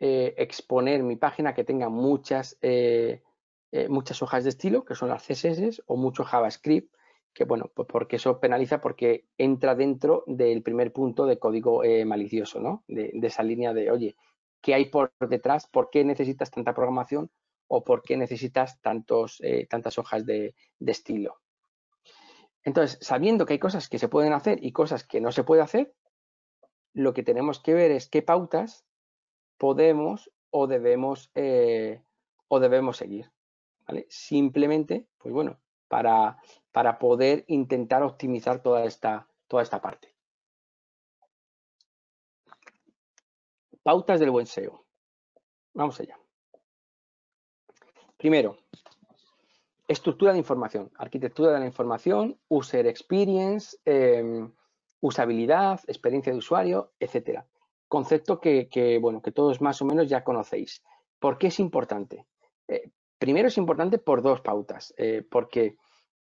Eh, exponer mi página que tenga muchas, eh, eh, muchas hojas de estilo, que son las CSS, o mucho JavaScript, que bueno, pues porque eso penaliza porque entra dentro del primer punto de código malicioso, ¿no? De, esa línea de, oye, ¿qué hay por detrás? ¿Por qué necesitas tanta programación? ¿O por qué necesitas tantos, tantas hojas de, de estilo? Entonces, sabiendo que hay cosas que se pueden hacer y cosas que no se puede hacer, lo que tenemos que ver es qué pautas podemos o debemos, eh, o debemos seguir. ¿vale? Simplemente, pues bueno, para, para poder intentar optimizar toda esta, toda esta parte. Pautas del buen SEO. Vamos allá. Primero, estructura de información, arquitectura de la información, user experience, em, usabilidad, experiencia de usuario, etcétera concepto que, bueno, que todos más o menos ya conocéis. ¿Por qué es importante? Eh, primero es importante por dos pautas, eh, porque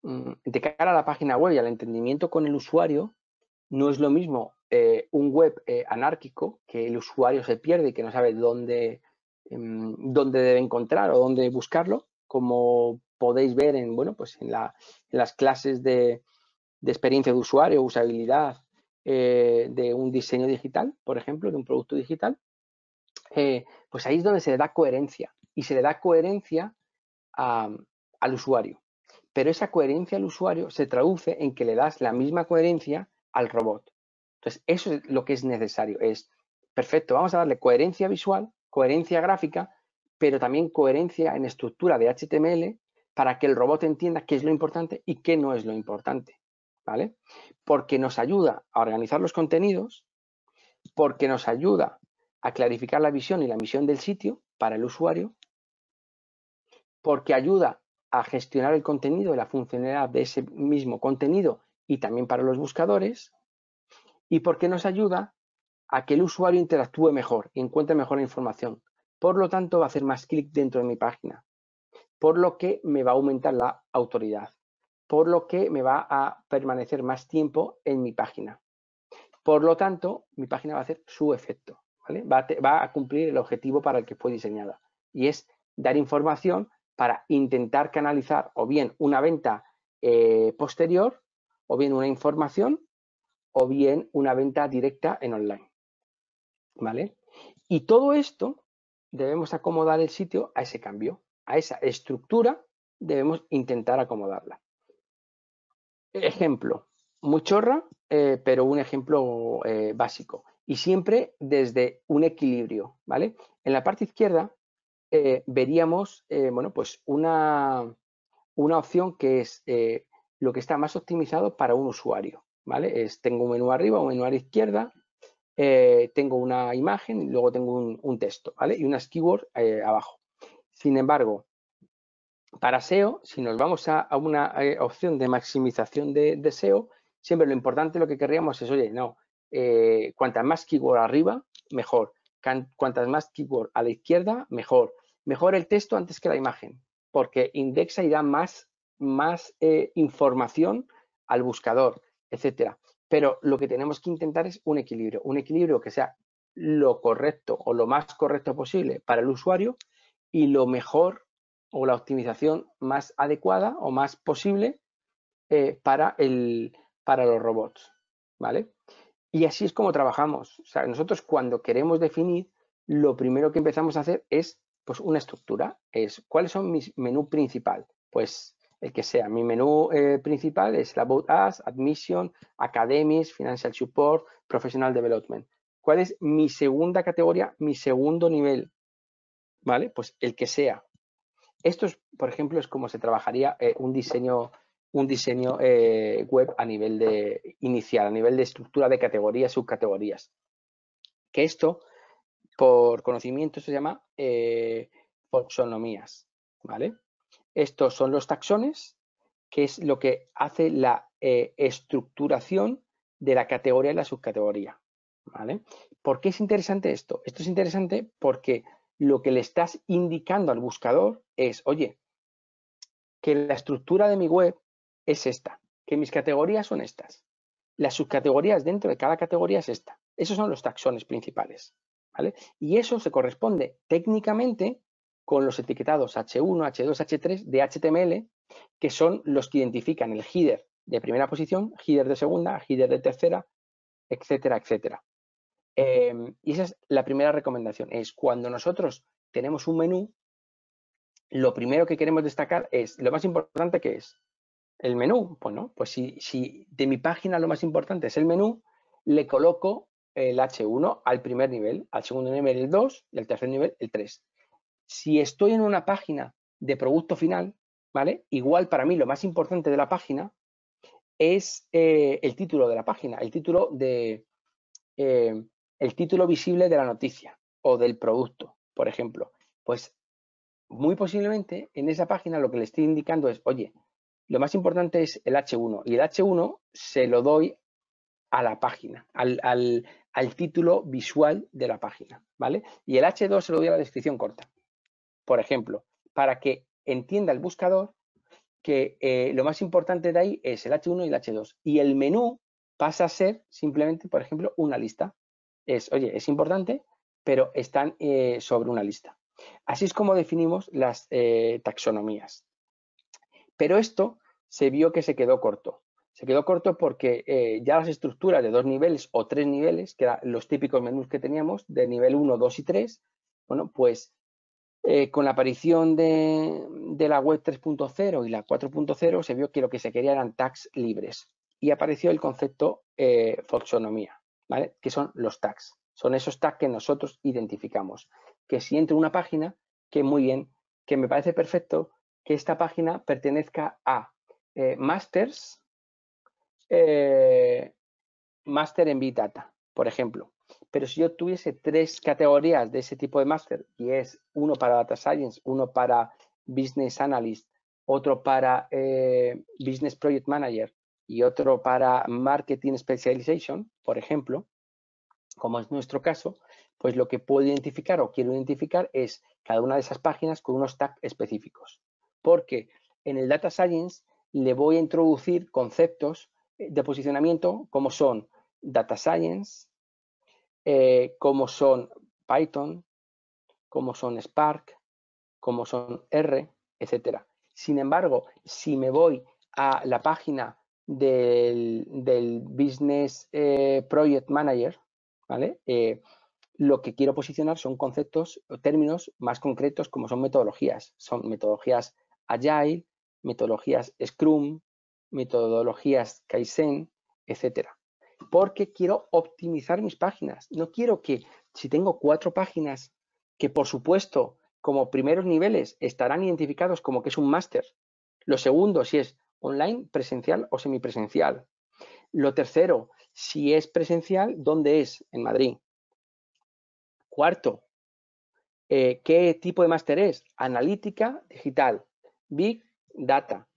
mm, de cara a la página web y al entendimiento con el usuario, no es lo mismo eh, un web anárquico, que el usuario se pierde y que no sabe dónde, em, dónde debe encontrar o dónde buscarlo, como podéis ver en, bueno, pues en, en las clases de, de experiencia de usuario, usabilidad eh, de un diseño digital, por ejemplo, de un producto digital, eh, pues ahí es donde se le da coherencia y se le da coherencia al usuario. Pero esa coherencia al usuario se traduce en que le das la misma coherencia al robot. Entonces, eso es lo que es necesario. Es, perfecto, vamos a darle coherencia visual, coherencia gráfica, pero también coherencia en estructura de HTML para que el robot entienda qué es lo importante y qué no es lo importante. ¿vale? Porque nos ayuda a organizar los contenidos, porque nos ayuda a clarificar la visión y la misión del sitio para el usuario, porque ayuda a gestionar el contenido y la funcionalidad de ese mismo contenido y también para los buscadores, y porque nos ayuda a que el usuario interactúe mejor y encuentre mejor la información. Por lo tanto, va a hacer más clic dentro de mi página, por lo que me va a aumentar la autoridad por lo que me va a permanecer más tiempo en mi página. Por lo tanto, mi página va a hacer su efecto, va, a cumplir el objetivo para el que fue diseñada y es dar información para intentar canalizar o bien una venta eh, posterior, o bien una información, o bien una venta directa en online. ¿Vale? Y todo esto debemos acomodar el sitio a ese cambio, a esa estructura debemos intentar acomodarla. Ejemplo, muy chorra, eh, pero un ejemplo eh, básico. Y siempre desde un equilibrio, ¿vale? En la parte izquierda eh, veríamos, bueno, pues una, una opción que es lo que está más optimizado para un usuario, ¿vale? Es, tengo un menú arriba, un menú a la izquierda, tengo una imagen, y luego tengo un, un, texto, ¿vale? Y unas keywords abajo. Sin embargo, para SEO, si nos vamos a, una eh, opción de maximización de, SEO, siempre lo importante, lo que querríamos es, oye, no, eh, cuantas más keyword arriba, mejor. cuantas más keyword a la izquierda, mejor. Mejor el texto antes que la imagen, porque indexa y da más, más eh, información al buscador, etcétera. Pero lo que tenemos que intentar es un equilibrio, un equilibrio que sea lo correcto o lo más correcto posible para el usuario y lo mejor o la optimización más adecuada o más posible eh, para, el, para los robots, ¿vale? Y así es como trabajamos. nosotros cuando queremos definir, lo primero que empezamos a hacer es pues, una estructura. Es, ¿Cuáles son mis menú principal? Pues el que sea. Mi menú eh, principal es la About Us, Admission, Academies, Financial Support, Professional Development. ¿Cuál es mi segunda categoría, mi segundo nivel? ¿Vale? Pues el que sea. Esto, es, por ejemplo, es como se trabajaría eh, un diseño, un diseño eh, web a nivel de inicial, a nivel de estructura de categorías, subcategorías. Que esto, por conocimiento, se llama eh, taxonomías. ¿vale? Estos son los taxones, que es lo que hace la estructuración de la categoría y la subcategoría. ¿vale? ¿Por qué es interesante esto? Esto es interesante porque lo que le estás indicando al buscador es, oye, que la estructura de mi web es esta, que mis categorías son estas, las subcategorías dentro de cada categoría es esta. Esos son los taxones principales. ¿vale? Y eso se corresponde técnicamente con los etiquetados H1, H2, H3 de HTML, que son los que identifican el header de primera posición, header de segunda, header de tercera, etcétera, etcétera. Em, y esa es la primera recomendación, es cuando nosotros tenemos un menú, lo primero que queremos destacar es lo más importante que es el menú. Bueno, pues, pues si, si de mi página lo más importante es el menú, le coloco el H1 al primer nivel, al segundo nivel el 2 y al tercer nivel el 3. Si estoy en una página de producto final, ¿vale? Igual para mí lo más importante de la página es eh, el título de la página, el título de eh, el título visible de la noticia o del producto, por ejemplo. Pues muy posiblemente en esa página lo que le estoy indicando es, oye, lo más importante es el H1 y el H1 se lo doy a la página, al, al, al, título visual de la página, ¿vale? Y el H2 se lo doy a la descripción corta, por ejemplo, para que entienda el buscador que eh, lo más importante de ahí es el H1 y el H2. Y el menú pasa a ser simplemente, por ejemplo, una lista. Es, oye, es importante, pero están eh, sobre una lista. Así es como definimos las eh, taxonomías. Pero esto se vio que se quedó corto. Se quedó corto porque eh, ya las estructuras de dos niveles o tres niveles, que eran los típicos menús que teníamos, de nivel 1, 2 y 3, bueno, pues eh, con la aparición de, la web 3.0 y la 4.0 se vio que lo que se quería eran tags libres y apareció el concepto eh, foxonomía, ¿vale? que son los tags. Son esos tags que nosotros identificamos que si entro una página, que muy bien, que me parece perfecto que esta página pertenezca a eh, Masters, eh, Master en Big Data, por ejemplo. Pero si yo tuviese tres categorías de ese tipo de máster, y es uno para Data Science, uno para Business Analyst, otro para eh, Business Project Manager y otro para Marketing Specialization, por ejemplo, como es nuestro caso, pues lo que puedo identificar o quiero identificar es cada una de esas páginas con unos tags específicos. Porque en el Data Science le voy a introducir conceptos eh, de posicionamiento como son Data Science, eh, como son Python, como son Spark, como son R, etcétera. Sin embargo, si me voy a la página del, Business eh, Project Manager, ¿vale? lo que quiero posicionar son conceptos o términos más concretos como son metodologías. Son metodologías Agile, metodologías Scrum, metodologías Kaizen, etcétera. Porque quiero optimizar mis páginas. No quiero que si tengo cuatro páginas que por supuesto como primeros niveles estarán identificados como que es un máster. Lo segundo, si es online, presencial o semipresencial. Lo tercero, si es presencial, ¿dónde es? En Madrid. Cuarto, eh, ¿qué tipo de máster es? Analítica digital, Big Data.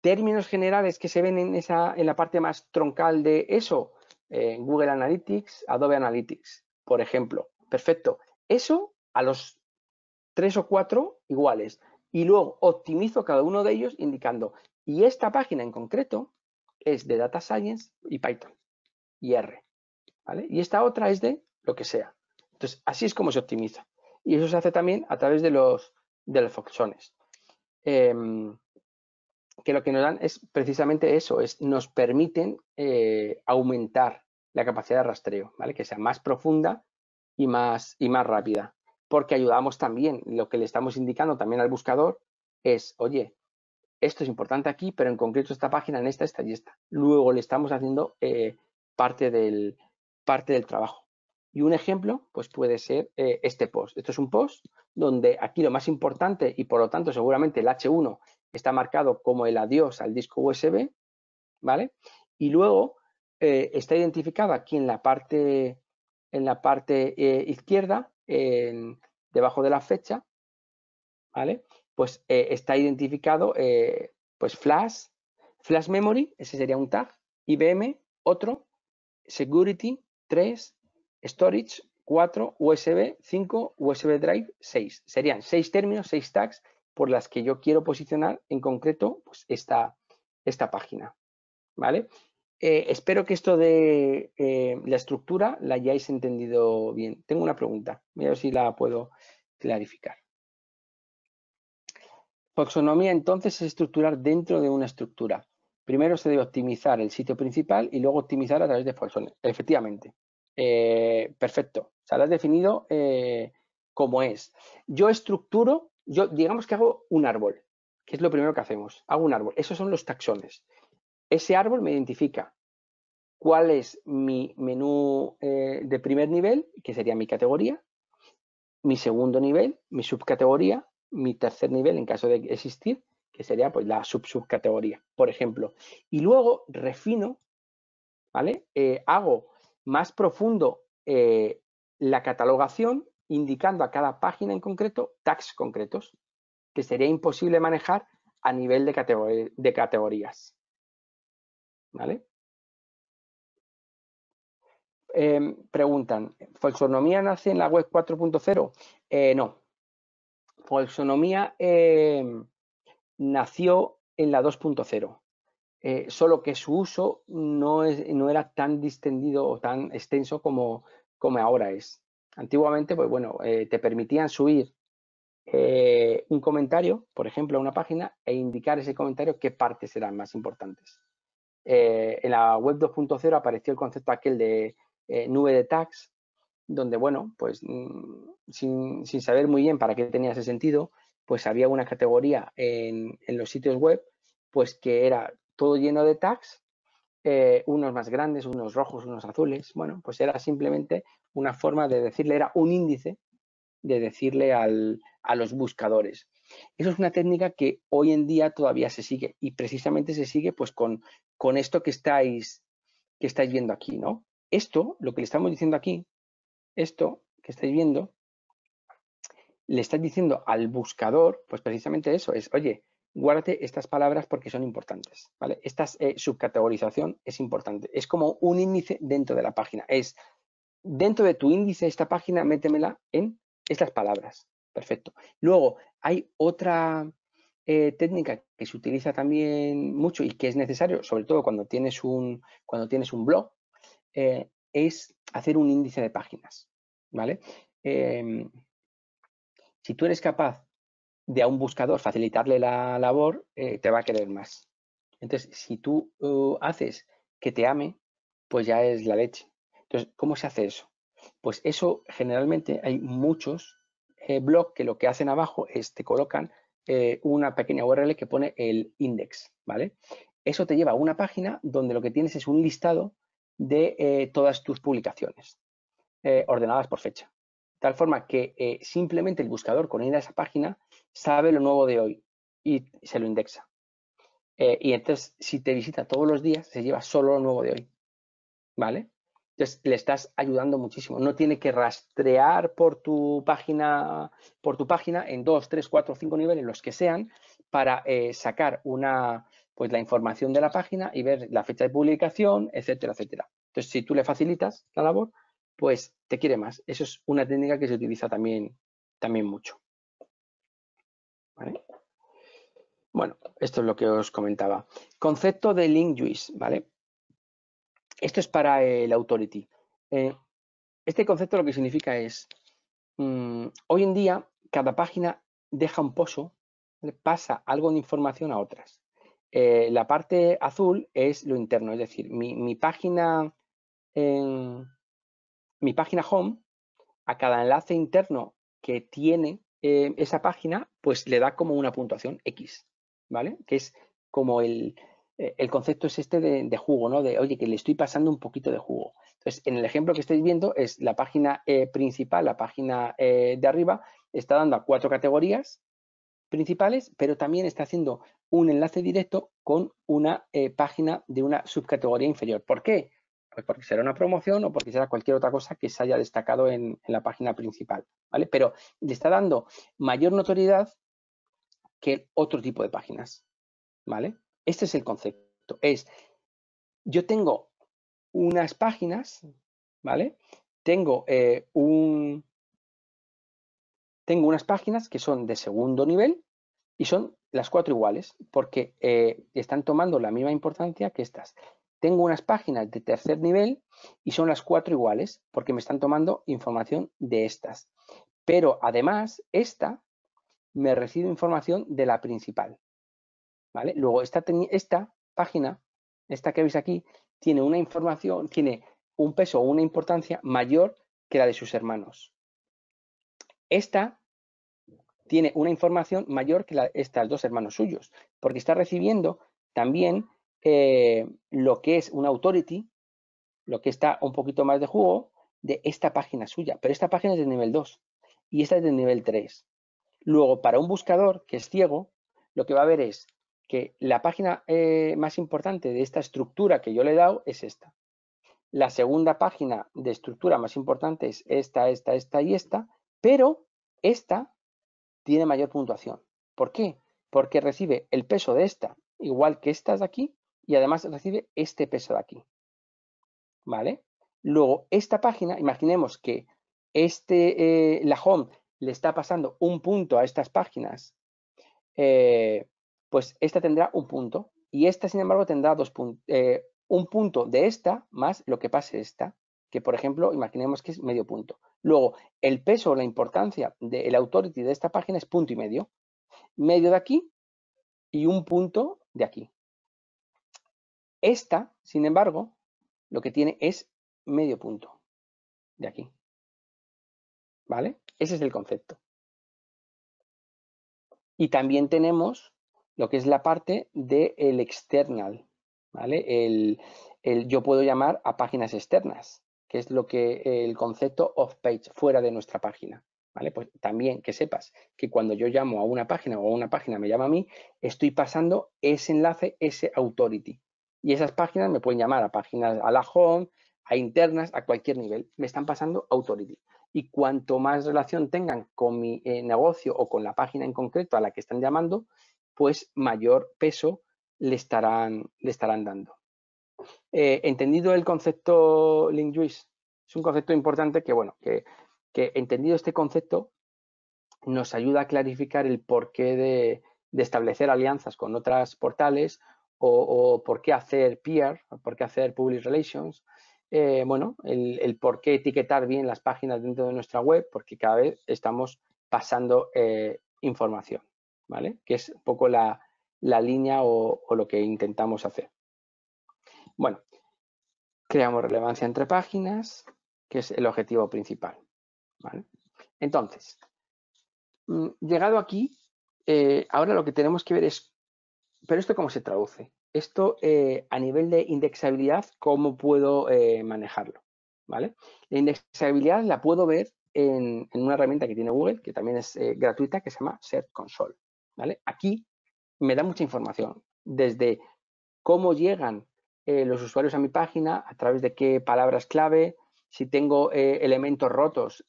Términos generales que se ven en, esa, en la parte más troncal de eso, eh, Google Analytics, Adobe Analytics, por ejemplo. Perfecto. Eso a los tres o cuatro iguales. Y luego optimizo cada uno de ellos indicando, y esta página en concreto es de Data Science y Python y R. Y esta otra es de lo que sea. Entonces, así es como se optimiza. Y eso se hace también a través de los, de los foxones. Em, que lo que nos dan es precisamente eso, es, nos permiten eh, aumentar la capacidad de rastreo, ¿vale? que sea más profunda y más, y más rápida, porque ayudamos también, lo que le estamos indicando también al buscador es, oye, esto es importante aquí, pero en concreto esta página, en esta, esta y esta. Luego le estamos haciendo eh, parte, parte del trabajo. Y un ejemplo, pues puede ser eh, este post. Esto es un post donde aquí lo más importante y por lo tanto seguramente el H1 está marcado como el adiós al disco USB, ¿vale? Y luego eh, está identificado aquí en la parte, en la parte eh, izquierda, debajo de la fecha, ¿vale? Pues está identificado pues flash, flash memory, ese sería un tag, IBM, otro, security, 3, storage 4, USB 5, USB Drive 6. Serían 6 términos, 6 tags por las que yo quiero posicionar en concreto pues, esta, esta página. ¿Vale? Eh, espero que esto de eh, la estructura la hayáis entendido bien. Tengo una pregunta, voy a ver si la puedo clarificar. Foxonomía entonces es estructurar dentro de una estructura. Primero se debe optimizar el sitio principal y luego optimizar a través de Foxonomía. Efectivamente, eh, perfecto, o sea, lo has definido eh, como es. Yo estructuro, yo digamos que hago un árbol, que es lo primero que hacemos, hago un árbol, esos son los taxones. Ese árbol me identifica cuál es mi menú eh, de primer nivel, que sería mi categoría, mi segundo nivel, mi subcategoría, mi tercer nivel en caso de existir, que sería pues la subsubcategoría, por ejemplo. Y luego refino, ¿vale? hago más profundo eh, la catalogación, indicando a cada página en concreto tags concretos, que sería imposible manejar a nivel de, de categorías. ¿Vale? Em, preguntan, ¿falsonomía nace en la web 4.0? Eh, no. falsonomía em, nació en la 2.0. Eh, solo que su uso no, es, no era tan distendido o tan extenso como, como ahora es. Antiguamente, pues bueno, eh, te permitían subir eh, un comentario, por ejemplo, a una página e indicar ese comentario qué partes eran más importantes. en la web 2.0 apareció el concepto aquel de nube de tags, donde, bueno, pues mm, sin, sin, saber muy bien para qué tenía ese sentido, pues había una categoría en, en los sitios web pues que era todo lleno de tags, eh, unos más grandes, unos rojos, unos azules. Bueno, pues era simplemente una forma de decirle, era un índice de decirle a los buscadores. Eso es una técnica que hoy en día todavía se sigue y precisamente se sigue pues con, esto que estáis, que estáis viendo aquí, ¿no? Esto, lo que le estamos diciendo aquí, esto que estáis viendo, le estáis diciendo al buscador, pues precisamente eso, es, oye, guárdate estas palabras porque son importantes, ¿vale? Esta eh, subcategorización es importante. Es como un índice dentro de la página. Es, dentro de tu índice, esta página, métemela en estas palabras. Perfecto. Luego, hay otra eh, técnica que se utiliza también mucho y que es necesario, sobre todo cuando tienes un, cuando tienes un blog, eh, es hacer un índice de páginas, ¿vale? Em, si tú eres capaz de a un buscador facilitarle la labor, eh, te va a querer más. Entonces, si tú uh, haces que te ame, pues ya es la leche. Entonces, ¿cómo se hace eso? Pues eso generalmente hay muchos eh, blogs que lo que hacen abajo es te colocan eh, una pequeña URL que pone el index, ¿vale? Eso te lleva a una página donde lo que tienes es un listado de todas tus publicaciones ordenadas por fecha tal forma que eh, simplemente el buscador con ir a esa página sabe lo nuevo de hoy y se lo indexa. Eh, y entonces, si te visita todos los días, se lleva solo lo nuevo de hoy. ¿Vale? Entonces, le estás ayudando muchísimo. No tiene que rastrear por tu página, por tu página en dos, tres, cuatro, cinco niveles, los que sean, para eh, sacar una, pues, la información de la página y ver la fecha de publicación, etcétera, etcétera. Entonces, si tú le facilitas la labor, pues te quiere más. Eso es una técnica que se utiliza también, también mucho. Bueno, esto es lo que os comentaba. Concepto de link juice, ¿vale? Esto es para el authority. Eh, este concepto lo que significa es, mm, hoy en día cada página deja un pozo, pasa algo de información a otras. Eh, la parte azul es lo interno, es decir, mi, página mi página home, a cada enlace interno que tiene eh, esa página, pues le da como una puntuación X, ¿vale? Que es como el, eh, el concepto es este de, jugo, ¿no? De, oye, que le estoy pasando un poquito de jugo. Entonces, en el ejemplo que estáis viendo es la página eh, principal, la página de arriba, está dando a cuatro categorías principales, pero también está haciendo un enlace directo con una página de una subcategoría inferior. ¿Por qué? Pues porque será una promoción o porque será cualquier otra cosa que se haya destacado en, la página principal, ¿vale? Pero le está dando mayor notoriedad que otro tipo de páginas, ¿vale? Este es el concepto, es yo tengo unas páginas, ¿vale? Tengo eh, un... Tengo unas páginas que son de segundo nivel y son las cuatro iguales porque eh, están tomando la misma importancia que estas tengo unas páginas de tercer nivel y son las cuatro iguales porque me están tomando información de estas. Pero además, esta me recibe información de la principal. ¿vale? Luego, esta, esta página, esta que veis aquí, tiene una información, tiene un peso o una importancia mayor que la de sus hermanos. Esta tiene una información mayor que la, estas dos hermanos suyos, porque está recibiendo también eh, lo que es un authority, lo que está un poquito más de jugo, de esta página suya. Pero esta página es de nivel 2 y esta es de nivel 3. Luego, para un buscador que es ciego, lo que va a ver es que la página eh, más importante de esta estructura que yo le he dado es esta. La segunda página de estructura más importante es esta, esta, esta y esta, pero esta tiene mayor puntuación. ¿Por qué? Porque recibe el peso de esta, igual que estas de aquí, y además recibe este peso de aquí. ¿Vale? Luego, esta página, imaginemos que este, eh, la home le está pasando un punto a estas páginas, eh, pues esta tendrá un punto y esta, sin embargo, tendrá dos puntos. Eh, un punto de esta más lo que pase esta, que por ejemplo, imaginemos que es medio punto. Luego, el peso o la importancia del authority de esta página es punto y medio, medio de aquí y un punto de aquí. Esta, sin embargo, lo que tiene es medio punto de aquí. ¿Vale? Ese es el concepto. Y también tenemos lo que es la parte del external, ¿vale? El, yo puedo llamar a páginas externas, que es lo que el concepto of page fuera de nuestra página. ¿Vale? Pues también que sepas que cuando yo llamo a una página o una página me llama a mí, estoy pasando ese enlace, ese authority, y esas páginas me pueden llamar a páginas, a la home, a internas, a cualquier nivel. Me están pasando authority. Y cuanto más relación tengan con mi eh, negocio o con la página en concreto a la que están llamando, pues mayor peso le estarán, le estarán dando. Eh, ¿Entendido el concepto juice Es un concepto importante que, bueno, que, entendido este concepto nos ayuda a clarificar el porqué de, de establecer alianzas con otras portales o, por qué hacer peer, por qué hacer Public Relations, eh, bueno, el, por qué etiquetar bien las páginas dentro de nuestra web, porque cada vez estamos pasando eh, información, ¿vale? Que es un poco la, línea o, lo que intentamos hacer. Bueno, creamos relevancia entre páginas, que es el objetivo principal, ¿vale? Entonces, mm, llegado aquí, eh, ahora lo que tenemos que ver es pero esto cómo se traduce? Esto eh, a nivel de indexabilidad, ¿cómo puedo eh, manejarlo? ¿Vale? La indexabilidad la puedo ver en, una herramienta que tiene Google, que también es eh, gratuita, que se llama Search Console. ¿Vale? Aquí me da mucha información, desde cómo llegan los usuarios a mi página, a través de qué palabras clave, si tengo elementos rotos,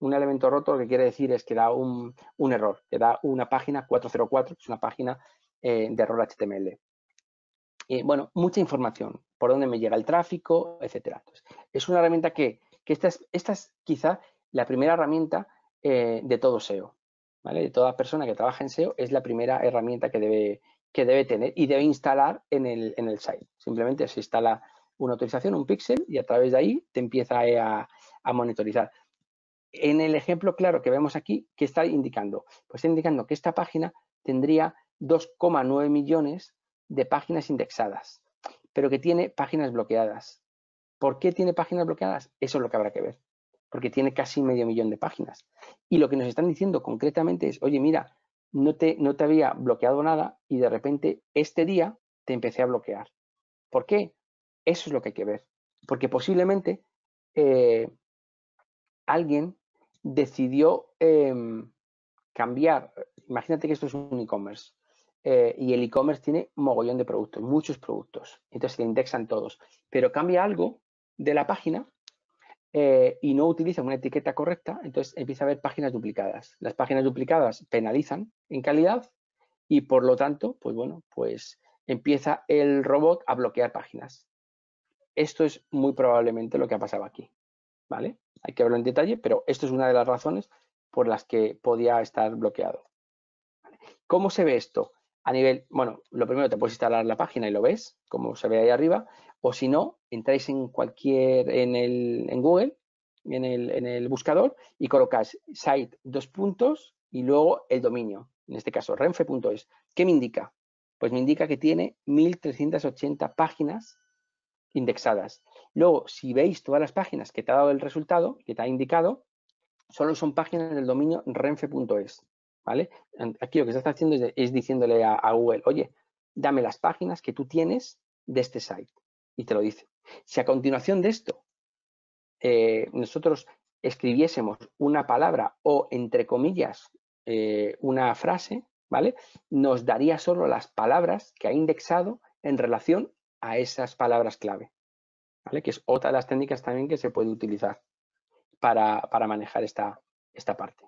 un elemento roto lo que quiere decir es que da un, un, error, que da una página 404, que es una página eh, de error HTML. y eh, bueno, mucha información, por dónde me llega el tráfico, etcétera. es una herramienta que, que esta, es, quizá la primera herramienta eh, de todo SEO. ¿vale? De toda persona que trabaja en SEO es la primera herramienta que debe, que debe tener y debe instalar en el, en el site. Simplemente se instala una autorización, un píxel, y a través de ahí te empieza a, a monitorizar. En el ejemplo claro que vemos aquí, ¿qué está indicando? Pues está indicando que esta página tendría 2,9 millones de páginas indexadas, pero que tiene páginas bloqueadas. ¿Por qué tiene páginas bloqueadas? Eso es lo que habrá que ver, porque tiene casi medio millón de páginas. Y lo que nos están diciendo concretamente es, oye, mira, no te, no te había bloqueado nada y de repente este día te empecé a bloquear. ¿Por qué? Eso es lo que hay que ver, porque posiblemente eh, alguien decidió em, cambiar, imagínate que esto es un e-commerce, eh, y el e-commerce tiene mogollón de productos, muchos productos. Entonces se indexan todos. Pero cambia algo de la página eh, y no utiliza una etiqueta correcta, entonces empieza a haber páginas duplicadas. Las páginas duplicadas penalizan en calidad y por lo tanto, pues bueno, pues empieza el robot a bloquear páginas. Esto es muy probablemente lo que ha pasado aquí. ¿Vale? Hay que verlo en detalle, pero esto es una de las razones por las que podía estar bloqueado. ¿Cómo se ve esto? a nivel, bueno, lo primero te puedes instalar la página y lo ves, como se ve ahí arriba, o si no, entráis en cualquier, en, el, en Google, en el, en el buscador y colocáis site dos puntos y luego el dominio, en este caso renfe.es. ¿Qué me indica? Pues me indica que tiene 1380 páginas indexadas. Luego, si veis todas las páginas que te ha dado el resultado, que te ha indicado, solo son páginas del dominio renfe.es. Aquí lo que se está haciendo es, diciéndole a, Google, oye, dame las páginas que tú tienes de este site. Y te lo dice. Si a continuación de esto eh, nosotros escribiésemos una palabra o, entre comillas, eh, una frase, ¿vale? Nos daría solo las palabras que ha indexado en relación a esas palabras clave, ¿vale? Que es otra de las técnicas también que se puede utilizar para, para manejar esta, esta parte.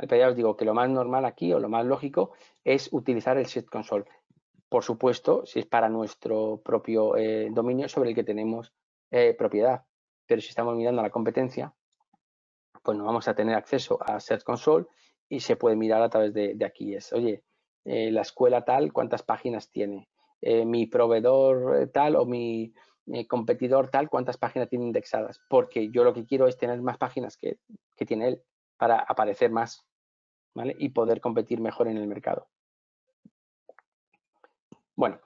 Al ya os digo que lo más normal aquí o lo más lógico es utilizar el set console. Por supuesto, si es para nuestro propio eh, dominio sobre el que tenemos eh, propiedad. Pero si estamos mirando a la competencia, pues no vamos a tener acceso a Search console y se puede mirar a través de, aquí. Es, oye, eh, la escuela tal, ¿cuántas páginas tiene? mi proveedor tal o mi, competidor tal, cuántas páginas tiene indexadas, porque yo lo que quiero es tener más páginas que tiene él para aparecer más. Y poder competir mejor en el mercado. Bueno,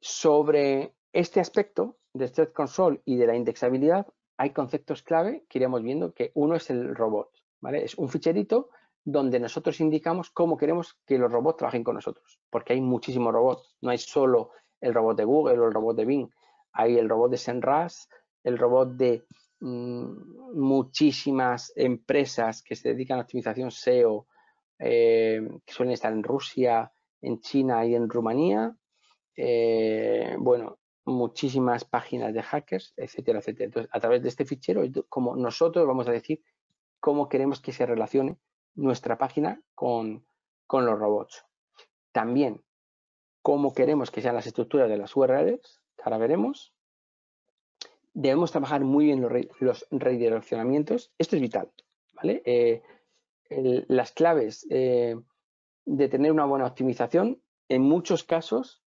sobre este aspecto de stress Console y de la indexabilidad, hay conceptos clave que iremos viendo, que uno es el robot, Es un ficherito donde nosotros indicamos cómo queremos que los robots trabajen con nosotros, porque hay muchísimos robots, no hay solo el robot de Google o el robot de Bing, hay el robot de Senras, el robot de mm, muchísimas empresas que se dedican a optimización SEO, eh, que suelen estar en Rusia, en China y en Rumanía. Eh, bueno, muchísimas páginas de hackers, etcétera, etcétera. Entonces, a través de este fichero, como nosotros vamos a decir cómo queremos que se relacione nuestra página con, los robots. También, cómo queremos que sean las estructuras de las URLs, que ahora veremos. Debemos trabajar muy bien los, redireccionamientos. Esto es vital, ¿vale? Eh, las claves eh, de tener una buena optimización, en muchos casos,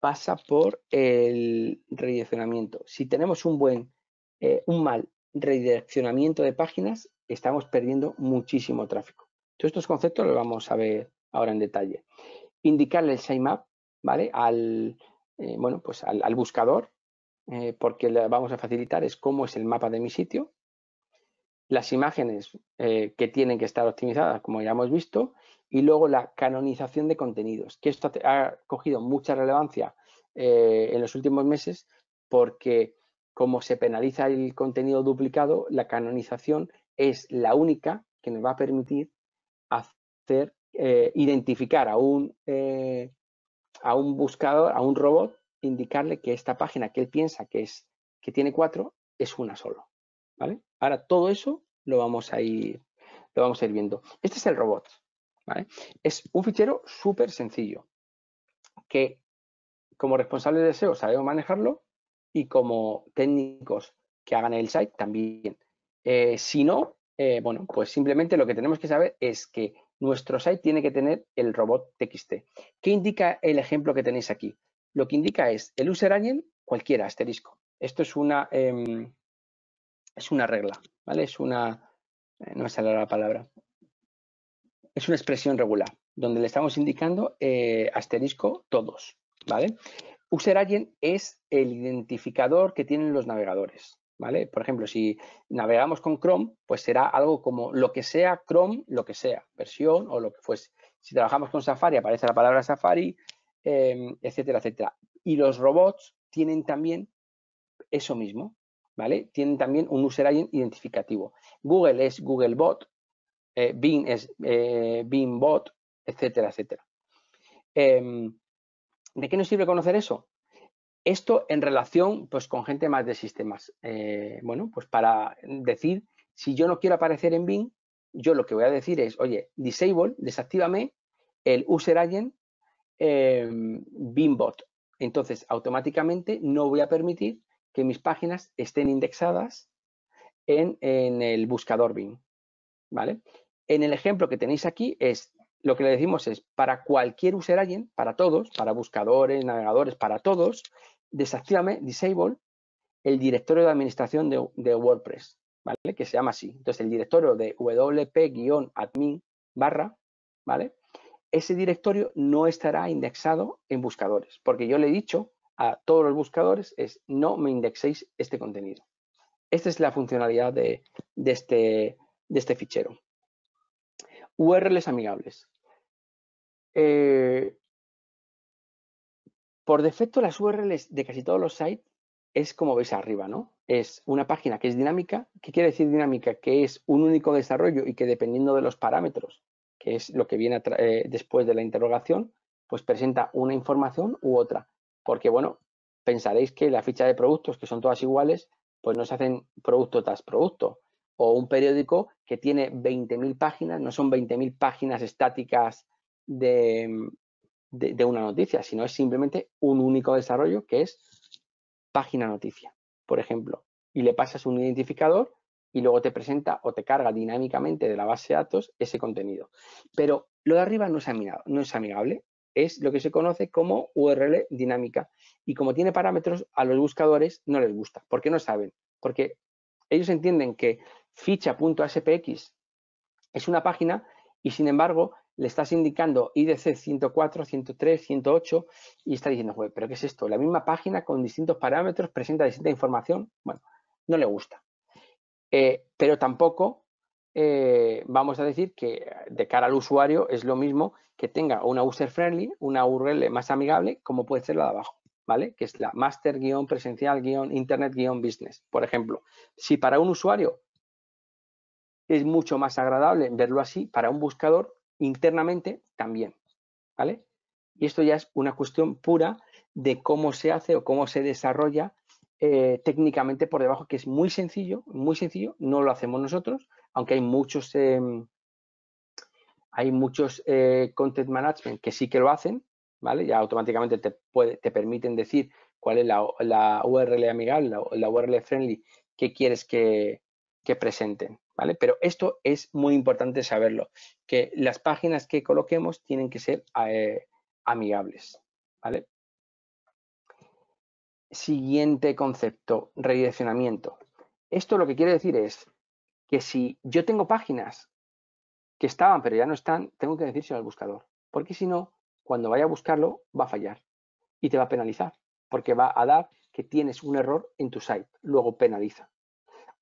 pasa por el redireccionamiento. Si tenemos un buen, eh, un mal redireccionamiento de páginas, estamos perdiendo muchísimo tráfico. Todos estos conceptos los vamos a ver ahora en detalle. Indicarle el sitemap, ¿vale? Al, eh, bueno, pues al, buscador, porque le vamos a facilitar es cómo es el mapa de mi sitio las imágenes eh, que tienen que estar optimizadas, como ya hemos visto, y luego la canonización de contenidos, que esto ha cogido mucha relevancia eh, en los últimos meses porque como se penaliza el contenido duplicado, la canonización es la única que nos va a permitir hacer, eh, identificar a un, a un buscador, a un robot, indicarle que esta página que él piensa que, es, que tiene cuatro es una solo. Ahora todo eso lo vamos a ir, lo vamos a ir viendo. Este es el robot, Es un fichero súper sencillo que como responsable de SEO sabemos manejarlo y como técnicos que hagan el site también. Eh, si no, eh, bueno, pues simplemente lo que tenemos que saber es que nuestro site tiene que tener el robot TXT. ¿Qué indica el ejemplo que tenéis aquí? Lo que indica es el user agent cualquiera, asterisco. Esto es una, em, es una regla, ¿vale? Es una, eh, no me sale la palabra, es una expresión regular, donde le estamos indicando eh, asterisco todos, ¿vale? User agent es el identificador que tienen los navegadores, ¿vale? Por ejemplo, si navegamos con Chrome, pues será algo como lo que sea Chrome, lo que sea, versión o lo que fuese. Si trabajamos con Safari, aparece la palabra Safari, eh, etcétera, etcétera. Y los robots tienen también eso mismo, tienen también un user agent identificativo. Google es Googlebot, eh, Bing es eh, Bingbot, etcétera, etcétera. Em, ¿De qué nos sirve conocer eso? Esto en relación pues, con gente más de sistemas. Eh, bueno, pues para decir, si yo no quiero aparecer en Bing, yo lo que voy a decir es, oye, disable, desactívame el user agent em, Bingbot. Entonces, automáticamente no voy a permitir que mis páginas estén indexadas en, el buscador BIM. ¿vale? En el ejemplo que tenéis aquí es, lo que le decimos es, para cualquier user alguien para todos, para buscadores, navegadores, para todos, desactivame, disable, el directorio de administración de, de WordPress, ¿vale? Que se llama así. Entonces, el directorio de wp-admin barra, ¿vale? Ese directorio no estará indexado en buscadores, porque yo le he dicho a todos los buscadores es no me indexéis este contenido. Esta es la funcionalidad de, este, de este, fichero. URLs amigables. Eh, por defecto, las URLs de casi todos los sites es como veis arriba, ¿no? Es una página que es dinámica. ¿Qué quiere decir dinámica? Que es un único desarrollo y que dependiendo de los parámetros, que es lo que viene eh, después de la interrogación, pues presenta una información u otra porque bueno, pensaréis que la ficha de productos, que son todas iguales, pues no se hacen producto tras producto. O un periódico que tiene 20.000 páginas, no son 20.000 páginas estáticas de, una noticia, sino es simplemente un único desarrollo que es página noticia, por ejemplo. Y le pasas un identificador y luego te presenta o te carga dinámicamente de la base de datos ese contenido. Pero lo de arriba no es amigable es lo que se conoce como URL dinámica. Y como tiene parámetros, a los buscadores no les gusta, porque no saben. Porque ellos entienden que ficha.aspx es una página y sin embargo le estás indicando IDC 104, 103, 108 y está diciendo, pero ¿qué es esto? La misma página con distintos parámetros presenta distinta información. Bueno, no le gusta. Eh, pero tampoco eh, vamos a decir que eh, de cara al usuario es lo mismo que tenga una user-friendly, una URL más amigable, como puede ser la de abajo, ¿vale? Que es la master-presencial-internet-business, por ejemplo. Si para un usuario es mucho más agradable verlo así, para un buscador internamente también, ¿vale? Y esto ya es una cuestión pura de cómo se hace o cómo se desarrolla eh, técnicamente por debajo, que es muy sencillo, muy sencillo, no lo hacemos nosotros, aunque hay muchos, em, hay muchos eh, content management que sí que lo hacen, ¿vale? Ya automáticamente te, te permiten decir cuál es la, URL amigable, la, la, URL friendly que quieres que, presenten, ¿vale? Pero esto es muy importante saberlo, que las páginas que coloquemos tienen que ser eh, amigables, ¿vale? Siguiente concepto, redireccionamiento. Esto lo que quiere decir es, que si yo tengo páginas que estaban pero ya no están, tengo que decírselo al buscador. Porque si no, cuando vaya a buscarlo, va a fallar y te va a penalizar. Porque va a dar que tienes un error en tu site. Luego penaliza.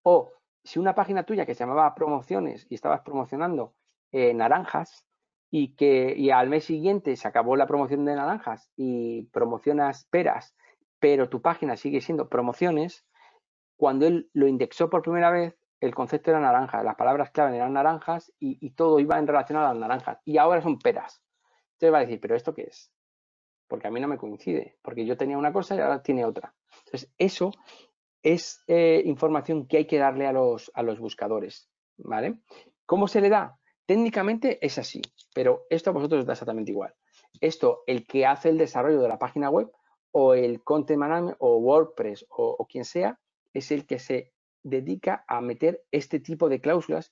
O si una página tuya que se llamaba promociones y estabas promocionando eh, naranjas y que y al mes siguiente se acabó la promoción de naranjas y promocionas peras, pero tu página sigue siendo promociones, cuando él lo indexó por primera vez, el concepto era naranja, las palabras clave eran naranjas y, todo iba en relación a las naranjas. Y ahora son peras. Entonces va a decir, ¿pero esto qué es? Porque a mí no me coincide, porque yo tenía una cosa y ahora tiene otra. Entonces, eso es eh, información que hay que darle a los, buscadores. ¿Vale? ¿Cómo se le da? Técnicamente es así, pero esto a vosotros os da exactamente igual. Esto, el que hace el desarrollo de la página web o el content management o WordPress o quien sea, es el que se dedica a meter este tipo de cláusulas,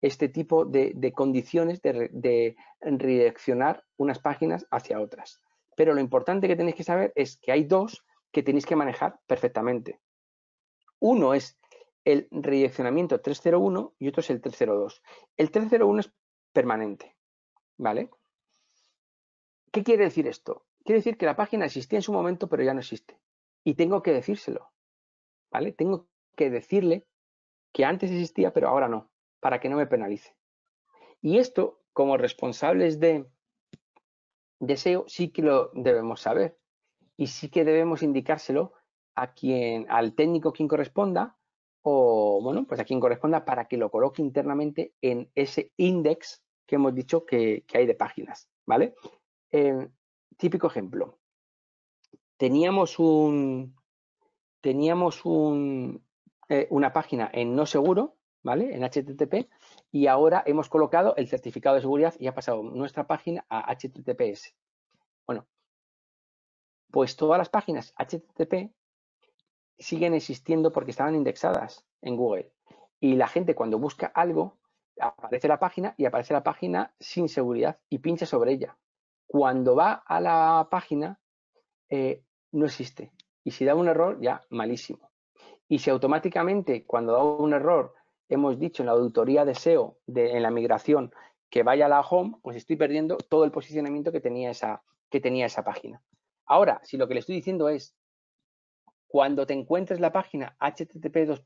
este tipo de, condiciones de, de redireccionar unas páginas hacia otras. Pero lo importante que tenéis que saber es que hay dos que tenéis que manejar perfectamente. Uno es el redireccionamiento 301 y otro es el 302. El 301 es permanente, ¿vale? ¿Qué quiere decir esto? Quiere decir que la página existía en su momento, pero ya no existe. Y tengo que decírselo, ¿vale? Tengo que decirle que antes existía, pero ahora no, para que no me penalice. Y esto, como responsables de deseo, sí que lo debemos saber. Y sí que debemos indicárselo a quien, al técnico quien corresponda, o bueno, pues a quien corresponda para que lo coloque internamente en ese index que hemos dicho que, hay de páginas. ¿Vale? Eh, típico ejemplo. Teníamos un. Teníamos un, eh, una página en no seguro, ¿vale? En HTTP y ahora hemos colocado el certificado de seguridad y ha pasado nuestra página a HTTPS. Bueno, pues todas las páginas HTTP siguen existiendo porque estaban indexadas en Google. Y la gente cuando busca algo, aparece la página y aparece la página sin seguridad y pincha sobre ella. Cuando va a la página, eh, no existe. Y si da un error, ya malísimo. Y si automáticamente, cuando hago un error, hemos dicho en la auditoría de SEO, en la migración, que vaya a la home, pues estoy perdiendo todo el posicionamiento que tenía esa, que tenía esa página. Ahora, si lo que le estoy diciendo es, cuando te encuentres la página http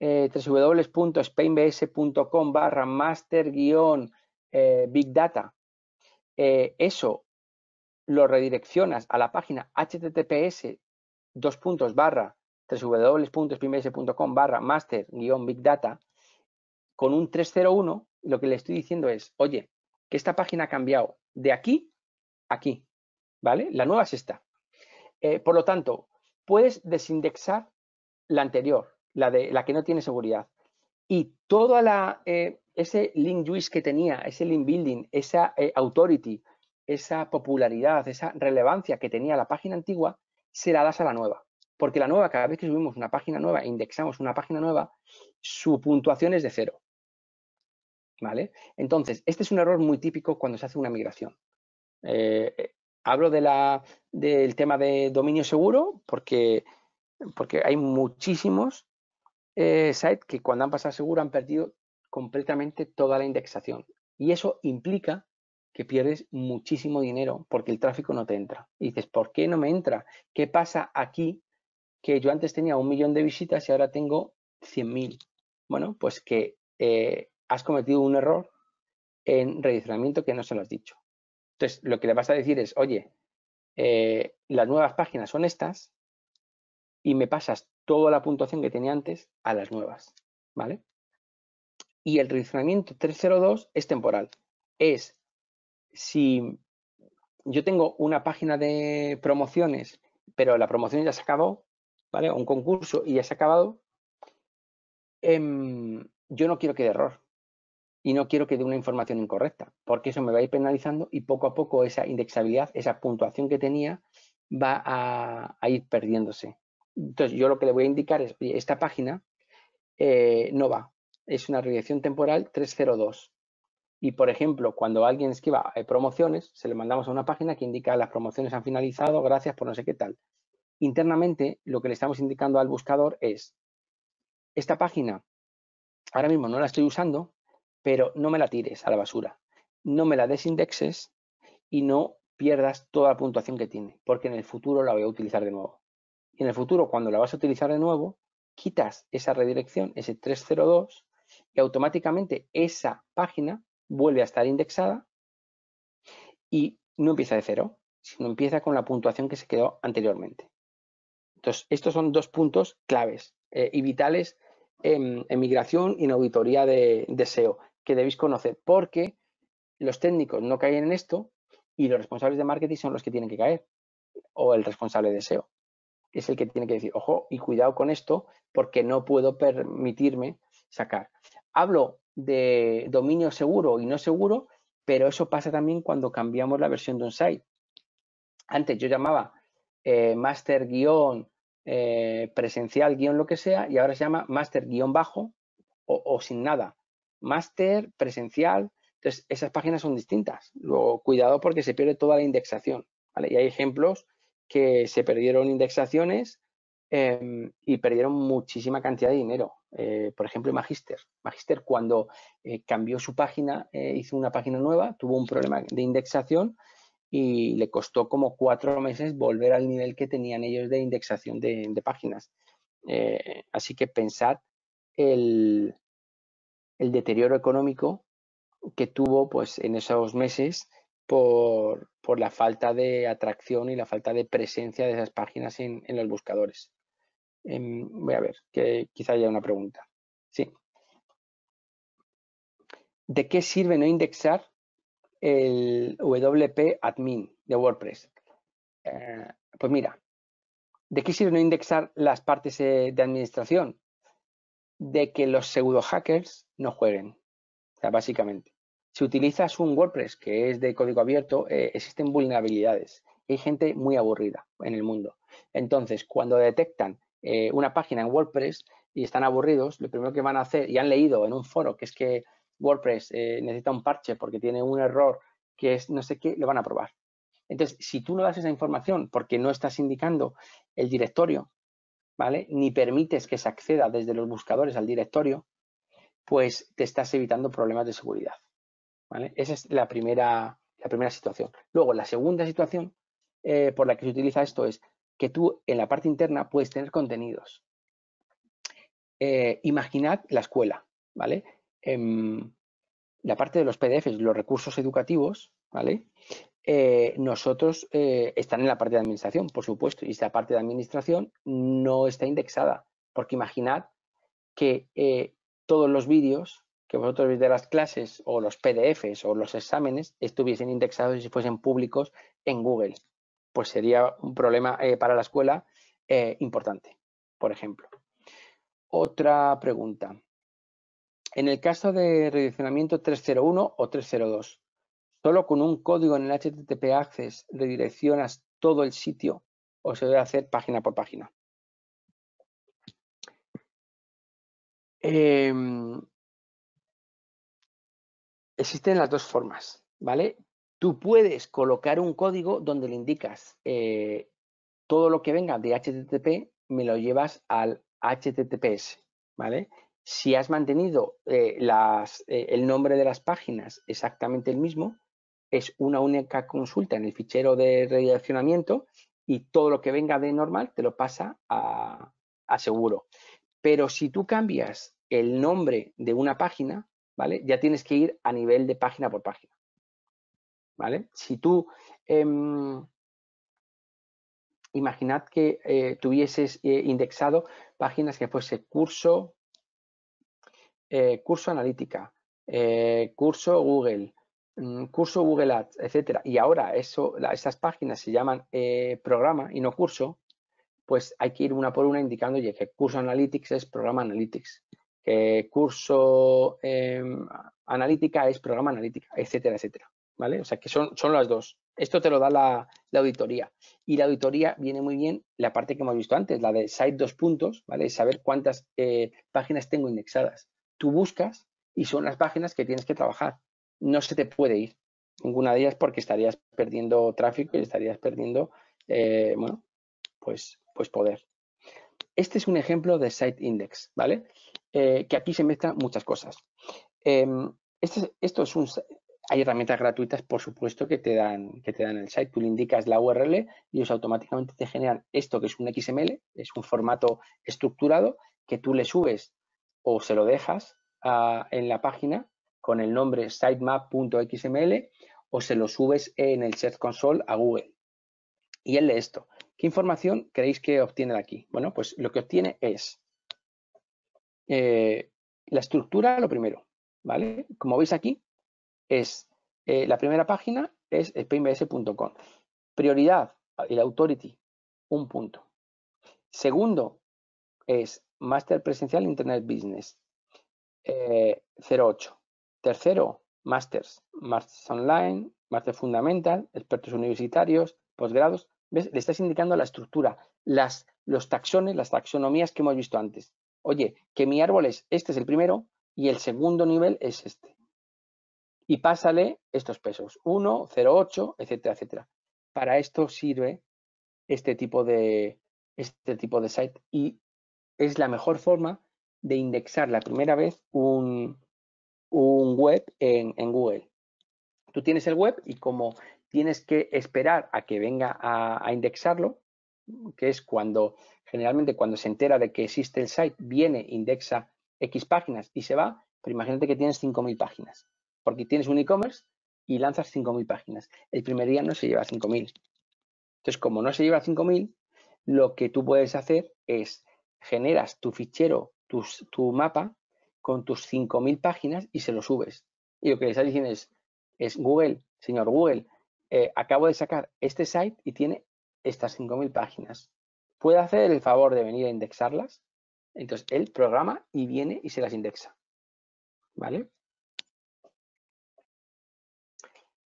eh, www.spainbs.com barra master guión eh, big data, eh, eso lo redireccionas a la página https dos barra www.spinbase.com barra master guión big data con un 301, lo que le estoy diciendo es, oye, que esta página ha cambiado de aquí a aquí, ¿vale? La nueva es esta. Eh, por lo tanto, puedes desindexar la anterior, la, de, la que no tiene seguridad. Y toda la, eh, ese link juice que tenía, ese link building, esa eh, authority, esa popularidad, esa relevancia que tenía la página antigua, se la das a la nueva. Porque la nueva, cada vez que subimos una página nueva e indexamos una página nueva, su puntuación es de cero. ¿Vale? Entonces, este es un error muy típico cuando se hace una migración. Eh, eh, hablo de la, del tema de dominio seguro porque, porque hay muchísimos eh, sites que cuando han pasado seguro han perdido completamente toda la indexación. Y eso implica que pierdes muchísimo dinero porque el tráfico no te entra. Y dices, ¿por qué no me entra? ¿Qué pasa aquí que yo antes tenía un millón de visitas y ahora tengo 100.000. Bueno, pues que eh, has cometido un error en redireccionamiento que no se lo has dicho. Entonces, lo que le vas a decir es, oye, eh, las nuevas páginas son estas y me pasas toda la puntuación que tenía antes a las nuevas, ¿vale? Y el redireccionamiento 302 es temporal. Es si yo tengo una página de promociones, pero la promoción ya se acabó, un concurso y ya se ha acabado, em, yo no quiero que dé error y no quiero que dé una información incorrecta, porque eso me va a ir penalizando y poco a poco esa indexabilidad, esa puntuación que tenía, va a, ir perdiéndose. Entonces, yo lo que le voy a indicar es, esta página eh, no va, es una redirección temporal 302. Y, por ejemplo, cuando alguien escriba eh, promociones, se le mandamos a una página que indica las promociones han finalizado, gracias por no sé qué tal internamente lo que le estamos indicando al buscador es, esta página ahora mismo no la estoy usando, pero no me la tires a la basura, no me la desindexes y no pierdas toda la puntuación que tiene, porque en el futuro la voy a utilizar de nuevo. Y en el futuro, cuando la vas a utilizar de nuevo, quitas esa redirección, ese 302, y automáticamente esa página vuelve a estar indexada y no empieza de cero, sino empieza con la puntuación que se quedó anteriormente. Entonces, estos son dos puntos claves eh, y vitales en, migración y en auditoría de, SEO que debéis conocer, porque los técnicos no caen en esto y los responsables de marketing son los que tienen que caer, o el responsable de SEO. Es el que tiene que decir, ojo, y cuidado con esto, porque no puedo permitirme sacar. Hablo de dominio seguro y no seguro, pero eso pasa también cuando cambiamos la versión de un site. Antes yo llamaba eh, master guión eh, presencial guión lo que sea y ahora se llama máster guión bajo o, sin nada. Máster, presencial, entonces esas páginas son distintas. Luego, cuidado porque se pierde toda la indexación. Y hay ejemplos que se perdieron indexaciones em, y perdieron muchísima cantidad de dinero. Eh, por ejemplo, Magister. Magister cuando eh, cambió su página, hizo una página nueva, tuvo un problema de indexación y le costó como cuatro meses volver al nivel que tenían ellos de indexación de, páginas. Eh, así que pensad el, deterioro económico que tuvo pues, en esos meses por, la falta de atracción y la falta de presencia de esas páginas en, los buscadores. Em, voy a ver, que quizá haya una pregunta. Sí. ¿De qué sirve no indexar el WP admin de WordPress. Eh, pues mira, ¿de qué sirve no indexar las partes eh, de administración? De que los pseudo hackers no jueguen. básicamente. Si utilizas un WordPress que es de código abierto, eh, existen vulnerabilidades. Hay gente muy aburrida en el mundo. Entonces, cuando detectan una página en WordPress y están aburridos, lo primero que van a hacer, y han leído en un foro, que es que WordPress eh, necesita un parche porque tiene un error que es no sé qué, lo van a probar. Entonces, si tú no das esa información porque no estás indicando el directorio, ¿vale? Ni permites que se acceda desde los buscadores al directorio, pues te estás evitando problemas de seguridad. ¿vale? Esa es la primera, la primera situación. Luego, la segunda situación eh, por la que se utiliza esto es que tú en la parte interna puedes tener contenidos. Eh, imaginad la escuela, ¿vale? Em, la parte de los PDFs, los recursos educativos, ¿vale? Eh, nosotros eh, están en la parte de administración, por supuesto, y esta parte de administración no está indexada, porque imaginad que eh, todos los vídeos que vosotros veis de las clases o los PDFs o los exámenes estuviesen indexados y si fuesen públicos en Google, pues sería un problema para la escuela importante, por ejemplo. Otra pregunta en el caso de redireccionamiento 301 o 302, solo con un código en el HTTP Access redireccionas todo el sitio o se debe hacer página por página. Em, existen las dos formas, ¿vale? Tú puedes colocar un código donde le indicas eh, todo lo que venga de HTTP, me lo llevas al HTTPS, ¿vale? si has mantenido eh, eh, el nombre de las páginas exactamente el mismo, es una única consulta en el fichero de redireccionamiento y todo lo que venga de normal te lo pasa a, seguro. Pero si tú cambias el nombre de una página, ¿vale? Ya tienes que ir a nivel de página por página. ¿Vale? Si tú em, imaginad que eh, tuvieses indexado páginas que fuese curso, eh, curso analítica, eh, curso Google, mm, curso Google Ads, etcétera, y ahora eso, esas páginas se llaman eh, programa y no curso, pues hay que ir una por una indicando que curso Analytics es programa Analytics, que curso analítica es programa analítica, etcétera, etcétera. ¿Vale? O sea que son, son las dos. Esto te lo da la, auditoría. Y la auditoría viene muy bien la parte que hemos visto antes, la de site dos puntos, ¿vale? Saber cuántas páginas tengo indexadas tú buscas y son las páginas que tienes que trabajar. No se te puede ir ninguna de ellas porque estarías perdiendo tráfico y estarías perdiendo, eh, bueno, pues, pues poder. Este es un ejemplo de Site Index, ¿vale? Eh, que aquí se mezclan muchas cosas. Em, este esto es un, hay herramientas gratuitas, por supuesto, que te, dan, que te dan el site. Tú le indicas la URL y ellos automáticamente te generan esto que es un XML, es un formato estructurado que tú le subes o se lo dejas ah, en la página con el nombre sitemap.xml o se lo subes en el Search Console a Google. Y él lee esto. ¿Qué información creéis que obtiene de aquí? Bueno, pues lo que obtiene es eh, la estructura, lo primero, ¿vale? Como veis aquí, es eh, la primera página es pms.com. Prioridad, el authority, un punto. Segundo es máster presencial Internet Business. 08. Eh, Tercero, másters, másters online, máster fundamental, expertos universitarios, posgrados. Le estás indicando la estructura, los taxones, las taxonomías que hemos visto antes. Oye, que mi árbol es, este es el primero y el segundo nivel es este. Y pásale estos pesos, 1, 0,8, etcétera, etcétera. Para esto sirve este tipo de, este tipo de site y es la mejor forma de indexar la primera vez un, web en, Google. Tú tienes el web y como tienes que esperar a que venga a, a indexarlo, que es cuando generalmente cuando se entera de que existe el site, viene, indexa X páginas y se va, pero imagínate que tienes 5.000 páginas, porque tienes un e-commerce y lanzas 5.000 páginas. El primer día no se lleva 5.000. Entonces, como no se lleva 5.000, lo que tú puedes hacer es generas tu fichero, tu mapa con tus 5.000 páginas y se lo subes. Y lo que le estás diciendo es, es Google, señor Google, eh, acabo de sacar este site y tiene estas 5.000 páginas. ¿Puede hacer el favor de venir a indexarlas? Entonces, él programa y viene y se las indexa. ¿Vale?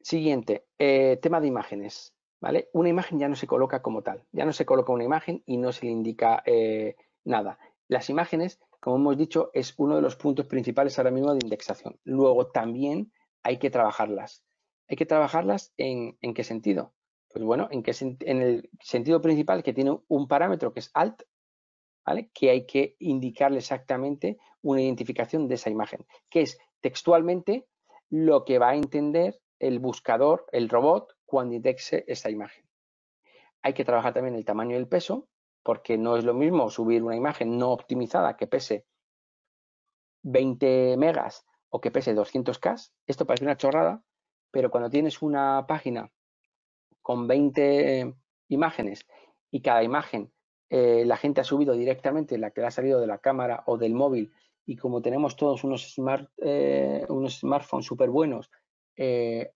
Siguiente, eh, tema de imágenes. ¿Vale? Una imagen ya no se coloca como tal, ya no se coloca una imagen y no se le indica eh, nada. Las imágenes, como hemos dicho, es uno de los puntos principales ahora mismo de indexación. Luego también hay que trabajarlas. ¿Hay que trabajarlas en, qué sentido? Pues bueno, en, qué, en el sentido principal que tiene un parámetro que es alt, ¿vale? que hay que indicarle exactamente una identificación de esa imagen, que es textualmente lo que va a entender el buscador, el robot, cuando indexe esa imagen. Hay que trabajar también el tamaño y el peso, porque no es lo mismo subir una imagen no optimizada que pese 20 megas o que pese 200K. Esto parece una chorrada, pero cuando tienes una página con 20 imágenes y cada imagen eh, la gente ha subido directamente la que le ha salido de la cámara o del móvil y como tenemos todos unos, eh, unos smartphones súper buenos, eh,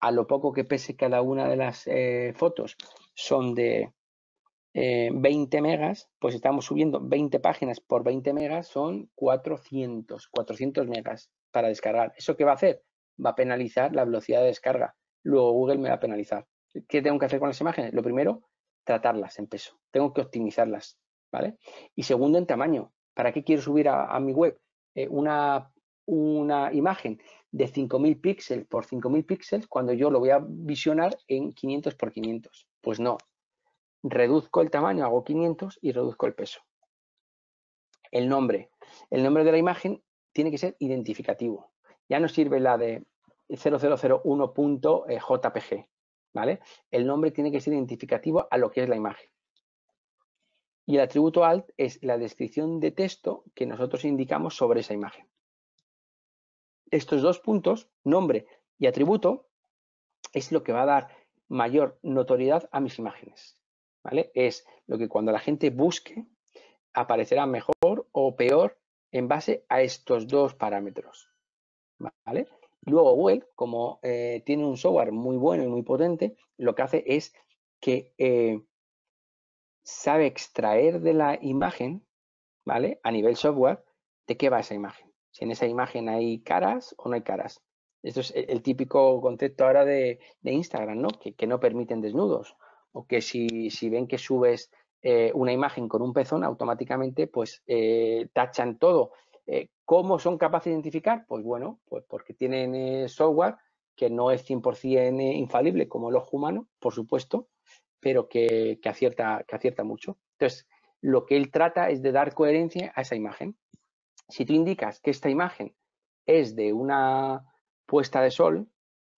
a lo poco que pese cada una de las fotos son de 20 eh, megas, pues estamos subiendo 20 páginas por 20 megas, son 400, 400 megas para descargar. ¿Eso qué va a hacer? Va a penalizar la velocidad de descarga. Luego Google me va a penalizar. ¿Qué tengo que hacer con las imágenes? Lo primero, tratarlas en peso. Tengo que optimizarlas, ¿vale? Y segundo, en tamaño. ¿Para qué quiero subir a, mi web eh, una, una imagen de 5.000 píxeles por 5.000 píxeles cuando yo lo voy a visionar en 500 por 500? Pues no, reduzco el tamaño, hago 500 y reduzco el peso. El nombre. El nombre de la imagen tiene que ser identificativo. Ya no sirve la de 0001.jpg, ¿vale? El nombre tiene que ser identificativo a lo que es la imagen. Y el atributo alt es la descripción de texto que nosotros indicamos sobre esa imagen. Estos dos puntos, nombre y atributo, es lo que va a dar mayor notoriedad a mis imágenes. ¿vale? Es lo que cuando la gente busque aparecerá mejor o peor en base a estos dos parámetros, ¿vale? Luego Google, como eh, tiene un software muy bueno y muy potente, lo que hace es que eh, sabe extraer de la imagen, ¿vale? A nivel software, de qué va esa imagen. Si en esa imagen hay caras o no hay caras. Esto es el típico concepto ahora de, Instagram, ¿no? que, no permiten desnudos o que si, ven que subes eh, una imagen con un pezón, automáticamente pues eh, tachan todo. Eh, ¿Cómo son capaces de identificar? Pues bueno, pues porque tienen software que no es 100% infalible como el ojo humano, por supuesto, pero que, acierta, que acierta mucho. Entonces, lo que él trata es de dar coherencia a esa imagen. Si tú indicas que esta imagen es de una puesta de sol,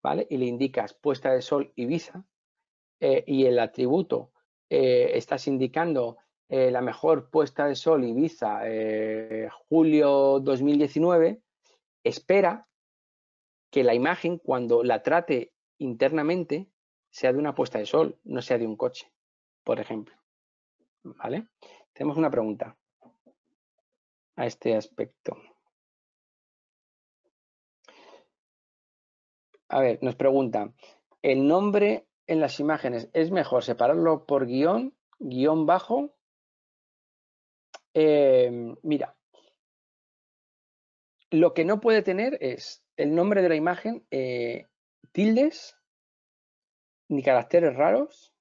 ¿vale? Y le indicas puesta de sol Ibiza, eh, y el atributo eh, estás indicando eh, la mejor puesta de sol Ibiza julio 2019, espera que la imagen cuando la trate internamente sea de una puesta de sol, no sea de un coche, por ejemplo. ¿Vale? Tenemos una pregunta a este aspecto. A ver, nos pregunta, el nombre en las imágenes es mejor separarlo por guión, guión bajo. Em, mira, lo que no puede tener es el nombre de la imagen, eh, tildes, ni caracteres raros,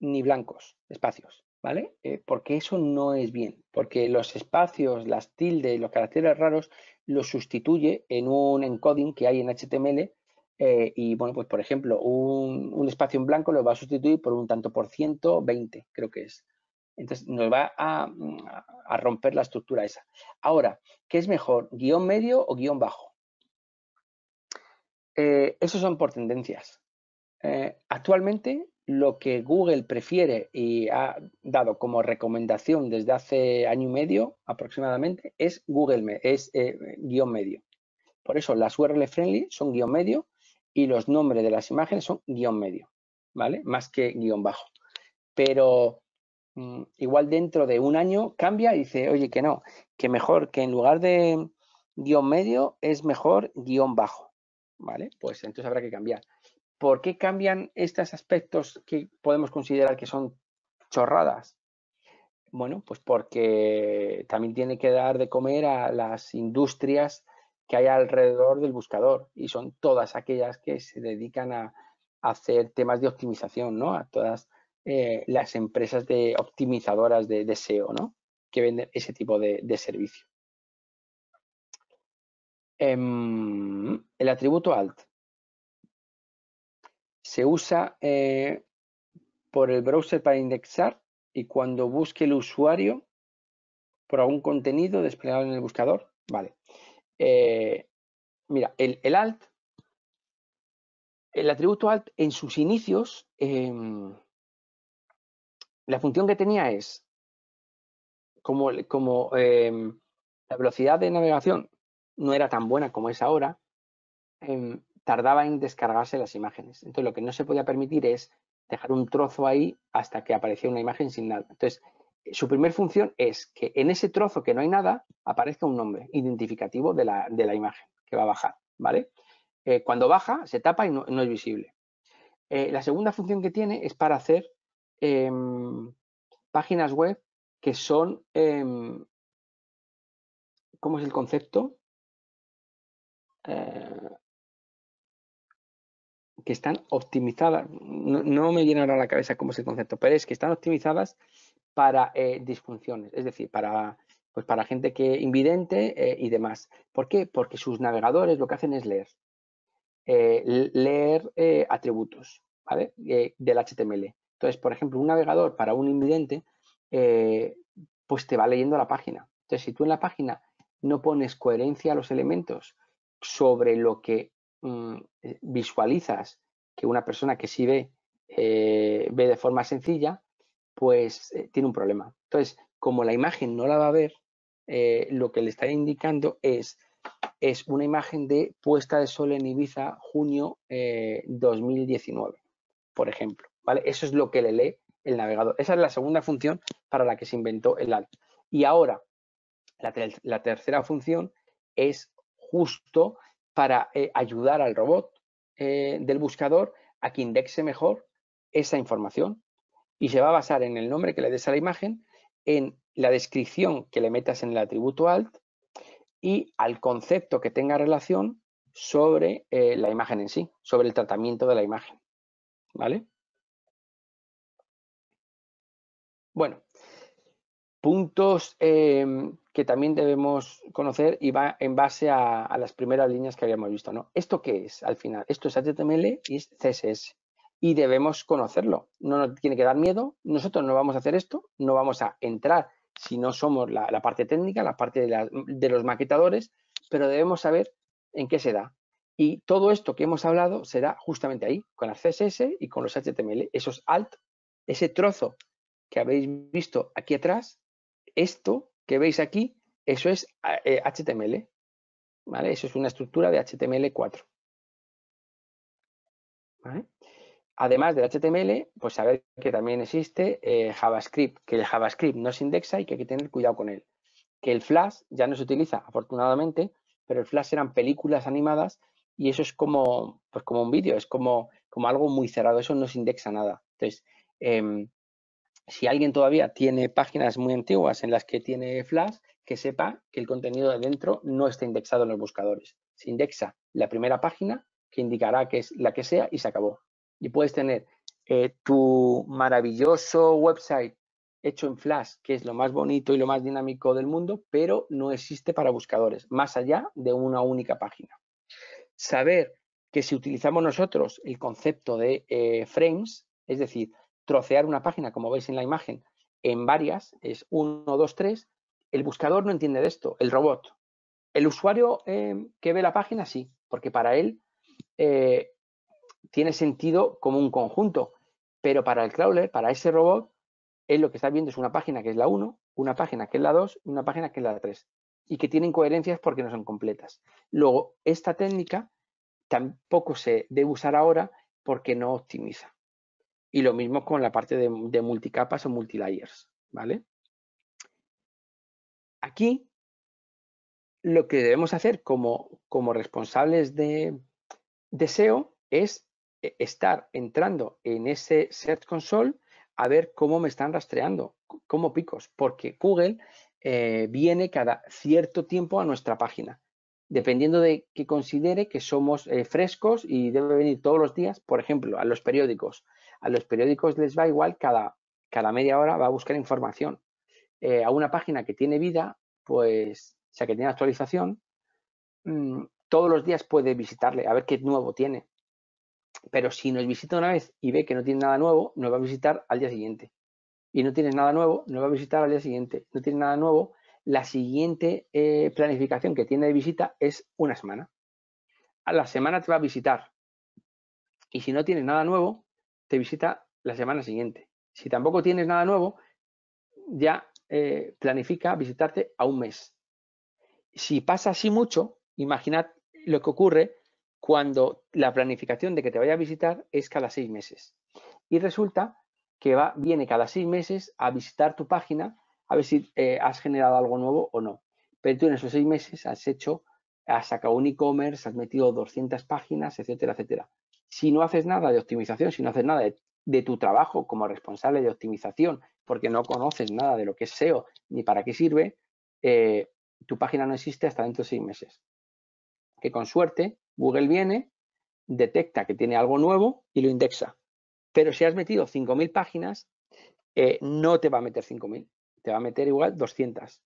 ni blancos, espacios, ¿vale? Eh, porque eso no es bien, porque los espacios, las tildes, los caracteres raros los sustituye en un encoding que hay en HTML eh, y bueno, pues por ejemplo, un, espacio en blanco lo va a sustituir por un tanto por ciento, 20 creo que es. Entonces nos va a, a romper la estructura esa. Ahora, ¿qué es mejor, guión medio o guión bajo? Eh, esos son por tendencias. Eh, actualmente lo que Google prefiere y ha dado como recomendación desde hace año y medio aproximadamente es Google es eh, guión medio. Por eso las URL friendly son guión medio y los nombres de las imágenes son guión medio, ¿vale? Más que guión bajo. Pero mm, igual dentro de un año cambia y dice, oye, que no, que mejor, que en lugar de guión medio es mejor guión bajo, ¿vale? Pues entonces habrá que cambiar. ¿Por qué cambian estos aspectos que podemos considerar que son chorradas? Bueno, pues porque también tiene que dar de comer a las industrias que hay alrededor del buscador y son todas aquellas que se dedican a, hacer temas de optimización, ¿no? A todas eh, las empresas de optimizadoras de, deseo SEO, ¿no? Que venden ese tipo de, servicio. Em, el atributo alt se usa eh, por el browser para indexar y cuando busque el usuario por algún contenido desplegado en el buscador, vale. Eh, mira, el, el, alt, el atributo alt en sus inicios, em, la función que tenía es, como, como em, la velocidad de navegación no era tan buena como es ahora, em, tardaba en descargarse las imágenes. Entonces, lo que no se podía permitir es dejar un trozo ahí hasta que aparecía una imagen sin nada. Entonces, su primer función es que en ese trozo que no hay nada aparezca un nombre identificativo de la, imagen que va a bajar, ¿vale? Eh, cuando baja se tapa y no, es visible. Eh, la segunda función que tiene es para hacer em, páginas web que son, em, ¿cómo es el concepto? Eh, que están optimizadas, no, no, me viene ahora a la cabeza cómo es el concepto, pero es que están optimizadas para eh, disfunciones, es decir, para, pues para gente que invidente eh, y demás. ¿Por qué? Porque sus navegadores lo que hacen es leer, eh, leer atributos ¿vale? del HTML. Entonces, por ejemplo, un navegador para un invidente, pues te va leyendo la página. Entonces, si tú en la página no pones coherencia a los elementos sobre lo que mm, visualizas que una persona que sí ve, ve de forma sencilla, pues eh, tiene un problema. Entonces, como la imagen no la va a ver, eh, lo que le está indicando es, es una imagen de puesta de sol en Ibiza junio 2019, eh, por ejemplo. ¿vale? Eso es lo que le lee el navegador. Esa es la segunda función para la que se inventó el alt. Y ahora, la, tercera función es justo para ayudar al robot del buscador a que indexe mejor esa información y se va a basar en el nombre que le des a la imagen, en la descripción que le metas en el atributo alt y al concepto que tenga relación sobre eh, la imagen en sí, sobre el tratamiento de la imagen. ¿Vale? Bueno, puntos em, que también debemos conocer y va en base a, las primeras líneas que habíamos visto. ¿no? ¿Esto qué es al final? Esto es HTML y CSS y debemos conocerlo. No nos tiene que dar miedo, nosotros no vamos a hacer esto, no vamos a entrar si no somos la, parte técnica, la parte de, los maquetadores, pero debemos saber en qué se da. Y todo esto que hemos hablado será justamente ahí, con las CSS y con los HTML. Esos alt, ese trozo que habéis visto aquí atrás, esto que veis aquí, eso es HTML. Eh, ¿vale? Eso es una estructura de HTML4. ¿Vale? Además del HTML, pues saber que también existe eh, JavaScript, que el JavaScript no se indexa y que hay que tener cuidado con él. Que el Flash ya no se utiliza, afortunadamente, pero el Flash eran películas animadas y eso es como, pues como un vídeo, es como, como algo muy cerrado, eso no se indexa nada. Entonces, em, si alguien todavía tiene páginas muy antiguas en las que tiene Flash, que sepa que el contenido de dentro no está indexado en los buscadores. Se indexa la primera página que indicará que es la que sea y se acabó y puedes tener eh, tu maravilloso website hecho en Flash, que es lo más bonito y lo más dinámico del mundo, pero no existe para buscadores, más allá de una única página. Saber que si utilizamos nosotros el concepto de eh, frames, es decir, trocear una página, como veis en la imagen, en varias, es uno dos tres el buscador no entiende de esto, el robot. El usuario eh, que ve la página sí, porque para él tiene sentido como un conjunto, pero para el crawler, para ese robot, él lo que está viendo es una página que es la 1, una página que es la 2 una página que es la 3, y que tienen coherencias porque no son completas. Luego, esta técnica tampoco se debe usar ahora porque no optimiza. Y lo mismo con la parte de, multicapas o multilayers, ¿vale? Aquí lo que debemos hacer como, responsables de, deseo es eh, estar entrando en ese Search Console a ver cómo me están rastreando, cómo picos, porque Google eh, viene cada cierto tiempo a nuestra página, dependiendo de que considere que somos eh, frescos y debe venir todos los días, por ejemplo, a los periódicos. A los periódicos les va igual cada, cada media hora va a buscar información. a una página que tiene vida, pues, o sea, que tiene actualización, mm, todos los días puede visitarle a ver qué nuevo tiene. Pero si nos visita una vez y ve que no tiene nada nuevo, nos va a visitar al día siguiente. Y no tienes nada nuevo, nos va a visitar al día siguiente. No tiene nada nuevo, la siguiente eh, planificación que tiene de visita es una semana. A la semana te va a visitar. Y si no tienes nada nuevo, te visita la semana siguiente. Si tampoco tienes nada nuevo, ya eh, planifica visitarte a un mes. Si pasa así mucho, imaginad lo que ocurre cuando la planificación de que te vaya a visitar es cada seis meses. Y resulta que va, viene cada seis meses a visitar tu página a ver si eh, has generado algo nuevo o no. Pero tú en esos seis meses has hecho, has sacado un e-commerce, has metido 200 páginas, etcétera, etcétera. Si no haces nada de optimización, si no haces nada de, tu trabajo como responsable de optimización, porque no conoces nada de lo que es SEO ni para qué sirve, eh, tu página no existe hasta dentro de seis meses. Que con suerte Google viene, detecta que tiene algo nuevo y lo indexa. Pero si has metido 5.000 páginas, eh, no te va a meter 5.000, te va a meter igual 200.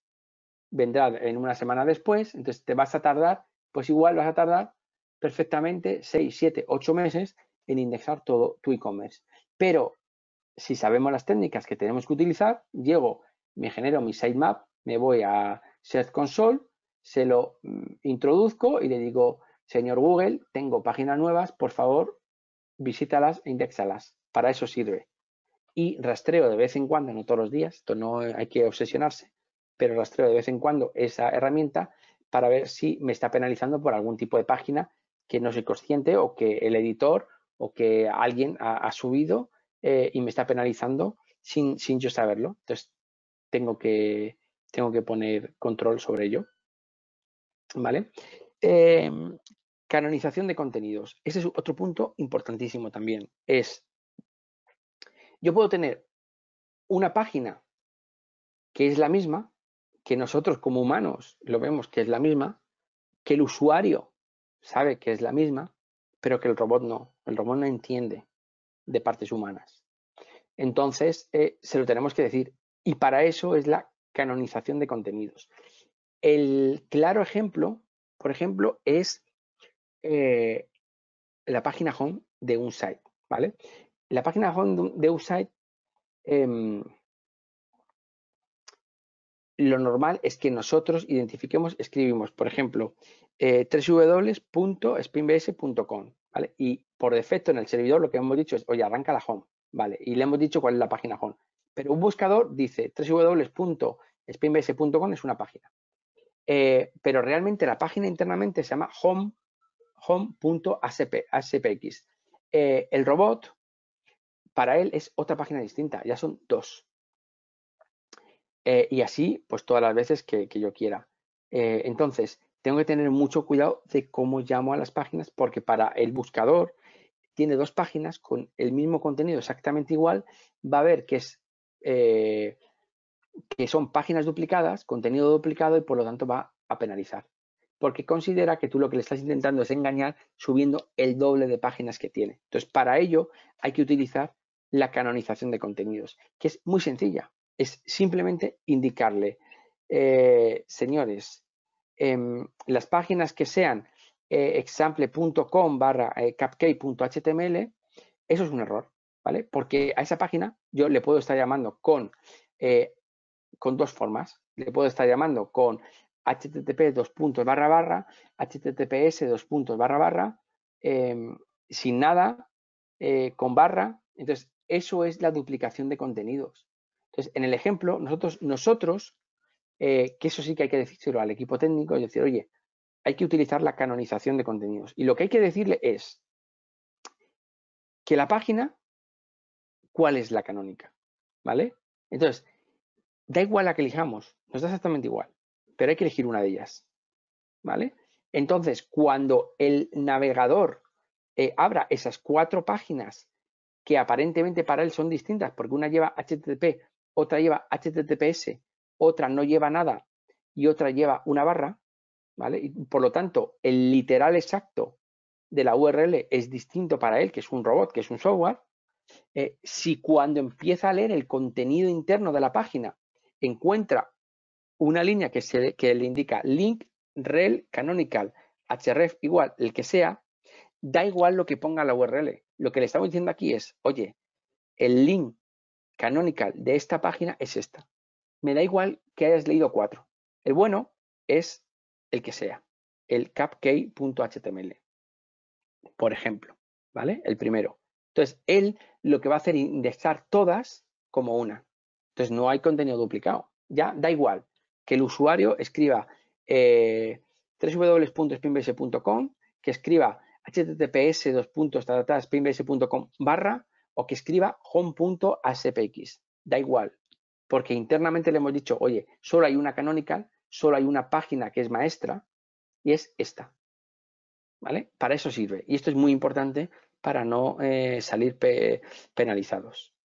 Vendrá en una semana después, entonces te vas a tardar, pues igual vas a tardar perfectamente 6, 7, 8 meses en indexar todo tu e-commerce. Pero si sabemos las técnicas que tenemos que utilizar, llego, me genero mi sitemap, me voy a Search Console, se lo mm, introduzco y le digo, Señor Google, tengo páginas nuevas, por favor, visítalas e indexalas. Para eso sirve. Y rastreo de vez en cuando, no todos los días, esto no hay que obsesionarse, pero rastreo de vez en cuando esa herramienta para ver si me está penalizando por algún tipo de página que no soy consciente o que el editor o que alguien ha, subido eh, y me está penalizando sin, sin yo saberlo. Entonces, tengo que, tengo que poner control sobre ello. ¿Vale? Em, canonización de contenidos. Ese es otro punto importantísimo también. Es, yo puedo tener una página que es la misma, que nosotros como humanos lo vemos que es la misma, que el usuario sabe que es la misma, pero que el robot no. El robot no entiende de partes humanas. Entonces, eh, se lo tenemos que decir. Y para eso es la canonización de contenidos. El claro ejemplo por ejemplo, es eh, la página home de un site, ¿vale? La página home de un site, em, lo normal es que nosotros identifiquemos, escribimos, por ejemplo, eh, www.spinbs.com, ¿vale? Y por defecto en el servidor lo que hemos dicho es, oye, arranca la home, ¿vale? Y le hemos dicho cuál es la página home. Pero un buscador dice www.spinbs.com es una página. Eh, pero realmente la página internamente se llama home, home.aspx. Eh, el robot, para él, es otra página distinta, ya son dos. Eh, y así, pues todas las veces que, yo quiera. entonces, tengo que tener mucho cuidado de cómo llamo a las páginas, porque para el buscador tiene dos páginas con el mismo contenido exactamente igual, va a ver que es que son páginas duplicadas, contenido duplicado y por lo tanto va a penalizar. Porque considera que tú lo que le estás intentando es engañar subiendo el doble de páginas que tiene. Entonces, para ello hay que utilizar la canonización de contenidos, que es muy sencilla. Es simplemente indicarle, eh, señores, em, las páginas que sean eh, example.com barra eh, capkey.html, eso es un error, ¿vale? Porque a esa página yo le puedo estar llamando con con dos formas. Le puedo estar llamando con http dos puntos barra barra, https dos puntos barra barra, em, sin nada, eh, con barra. Entonces, eso es la duplicación de contenidos. Entonces, en el ejemplo, nosotros, nosotros eh, que eso sí que hay que decirlo al equipo técnico y decir, oye, hay que utilizar la canonización de contenidos. Y lo que hay que decirle es que la página, ¿cuál es la canónica? ¿Vale? Entonces, Da igual la que elijamos, nos da exactamente igual, pero hay que elegir una de ellas. ¿Vale? Entonces, cuando el navegador eh, abra esas cuatro páginas que aparentemente para él son distintas, porque una lleva HTTP, otra lleva HTTPS, otra no lleva nada y otra lleva una barra, ¿vale? por lo tanto, el literal exacto de la URL es distinto para él, que es un robot, que es un software, eh, si cuando empieza a leer el contenido interno de la página encuentra una línea que, se, le indica link rel canonical href igual el que sea, da igual lo que ponga la URL. Lo que le estamos diciendo aquí es, oye, el link canonical de esta página es esta. Me da igual que hayas leído cuatro. El bueno es el que sea, el capkey.html, por ejemplo, ¿vale? El primero. Entonces, él lo que va a hacer es indexar todas como una. Entonces no hay contenido duplicado. Ya da igual que el usuario escriba eh, www.spinbase.com, que escriba https spinbase.com barra o que escriba home.aspx. Da igual, porque internamente le hemos dicho, oye, solo hay una canonical, solo hay una página que es maestra y es esta. ¿Vale? Para eso sirve. Y esto es muy importante para no eh, salir penalizados.